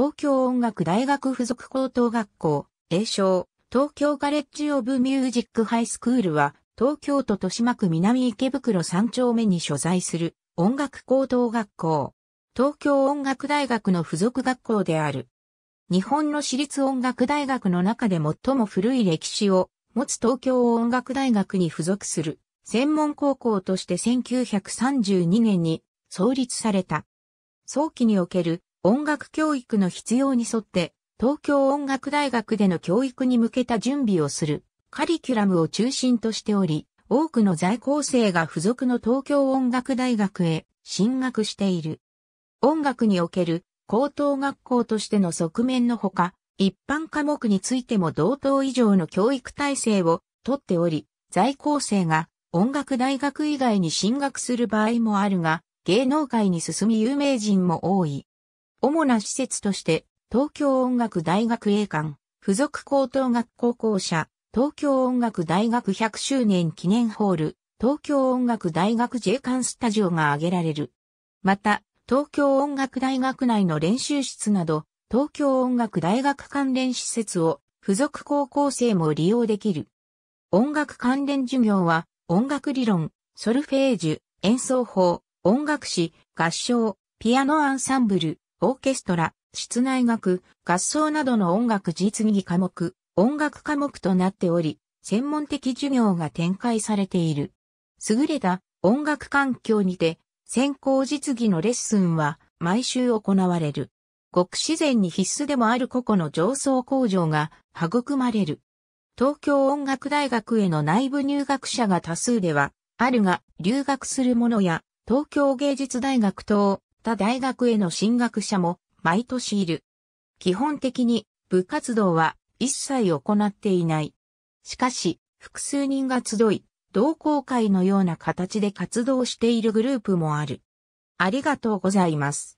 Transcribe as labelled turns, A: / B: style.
A: 東京音楽大学附属高等学校、英称、東京カレッジオブミュージックハイスクールは、東京都豊島区南池袋3丁目に所在する音楽高等学校。東京音楽大学の附属学校である。日本の私立音楽大学の中で最も古い歴史を持つ東京音楽大学に付属する専門高校として1932年に創立された。早期における音楽教育の必要に沿って東京音楽大学での教育に向けた準備をするカリキュラムを中心としており、多くの在校生が付属の東京音楽大学へ進学している。音楽における高等学校としての側面のほか、一般科目についても同等以上の教育体制をとっており、在校生が音楽大学以外に進学する場合もあるが、芸能界に進み有名人も多い。主な施設として、東京音楽大学栄館、附属高等学校校舎、東京音楽大学100周年記念ホール、東京音楽大学 J 館スタジオが挙げられる。また、東京音楽大学内の練習室など、東京音楽大学関連施設を付属高校生も利用できる。音楽関連授業は、音楽理論、ソルフェージュ、演奏法、音楽史、合唱、ピアノアンサンブル、オーケストラ、室内楽、合奏などの音楽実技科目、音楽科目となっており、専門的授業が展開されている。優れた音楽環境にて、専攻実技のレッスンは毎週行われる。ごく自然に必須でもある個々の上層工場が育まれる。東京音楽大学への内部入学者が多数では、あるが、留学する者や、東京芸術大学等、った大学への進学者も毎年いる。基本的に部活動は一切行っていない。しかし、複数人が集い、同好会のような形で活動しているグループもある。ありがとうございます。